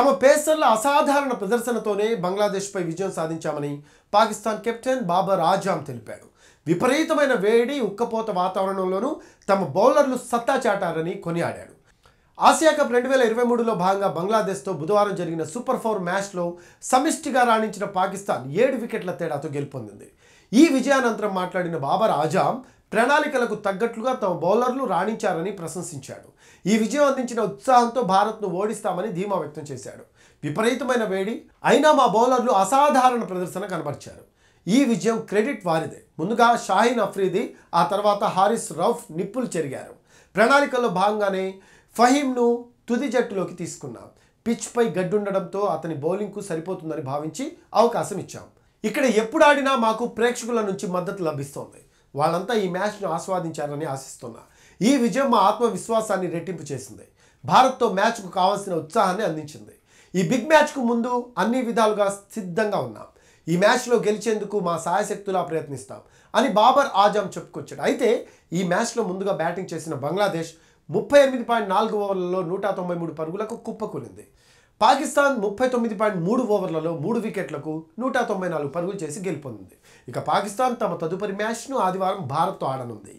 తమ పేసర్ల అసాధారణ ప్రదర్శనతోనే బంగ్లాదేశ్పై విజయం సాధించామని పాకిస్తాన్ కెప్టెన్ బాబర్ ఆజామ్ తెలిపాడు విపరీతమైన వేడి ఉక్కపోత వాతావరణంలోనూ తమ బౌలర్లు సత్తా చాటారని కొనియాడాడు ఆసియా కప్ రెండు వేల ఇరవై మూడులో భాగంగా బంగ్లాదేశ్తో బుధవారం జరిగిన సూపర్ ఫోర్ మ్యాచ్లో సమిష్టిగా రాణించిన పాకిస్తాన్ ఏడు వికెట్ల తేడాతో గెలుపొందింది ఈ విజయానంతరం మాట్లాడిన బాబర్ ఆజామ్ ప్రణాళికలకు తగ్గట్లుగా తమ బౌలర్లు రాణించారని ప్రశంసించాడు ఈ విజయం అందించిన ఉత్సాహంతో భారత్ను ఓడిస్తామని ధీమా వ్యక్తం చేశాడు విపరీతమైన వేడి అయినా మా బౌలర్లు అసాధారణ ప్రదర్శన కనబరిచారు ఈ విజయం క్రెడిట్ వారిదే ముందుగా షాహీన్ అఫ్రీది ఆ తర్వాత హారిస్ రౌఫ్ నిప్పులు చెరిగారు ప్రణాళికలో భాగంగానే ఫహీంను తుది జట్టులోకి తీసుకున్నాం పిచ్పై గడ్డుండడంతో అతని బౌలింగ్కు సరిపోతుందని భావించి అవకాశం ఇచ్చాం ఇక్కడ ఎప్పుడు ఆడినా మాకు ప్రేక్షకుల నుంచి మద్దతు లభిస్తోంది వాళ్ళంతా ఈ మ్యాచ్ను ఆస్వాదించారని ఆశిస్తున్నా ఈ విజయం మా ఆత్మవిశ్వాసాన్ని రెట్టింపు చేసింది భారత్తో మ్యాచ్కు కావాల్సిన ఉత్సాహాన్ని అందించింది ఈ బిగ్ మ్యాచ్కు ముందు అన్ని విధాలుగా సిద్ధంగా ఉన్నాం ఈ మ్యాచ్లో గెలిచేందుకు మా సాయశక్తులా ప్రయత్నిస్తాం అని బాబర్ ఆజామ్ చెప్పుకొచ్చాడు అయితే ఈ మ్యాచ్లో ముందుగా బ్యాటింగ్ చేసిన బంగ్లాదేశ్ ముప్పై ఎనిమిది పాయింట్ నాలుగు ఓవర్లలో నూట తొంభై మూడు పరుగులకు కుప్పకూలింది పాకిస్తాన్ ముప్పై తొమ్మిది పాయింట్ మూడు ఓవర్లలో మూడు వికెట్లకు నూట తొంభై నాలుగు పరుగులు చేసి గెలుపొందింది ఇక పాకిస్తాన్ తమ తదుపరి మ్యాచ్ను ఆదివారం భారత్తో ఆడనుంది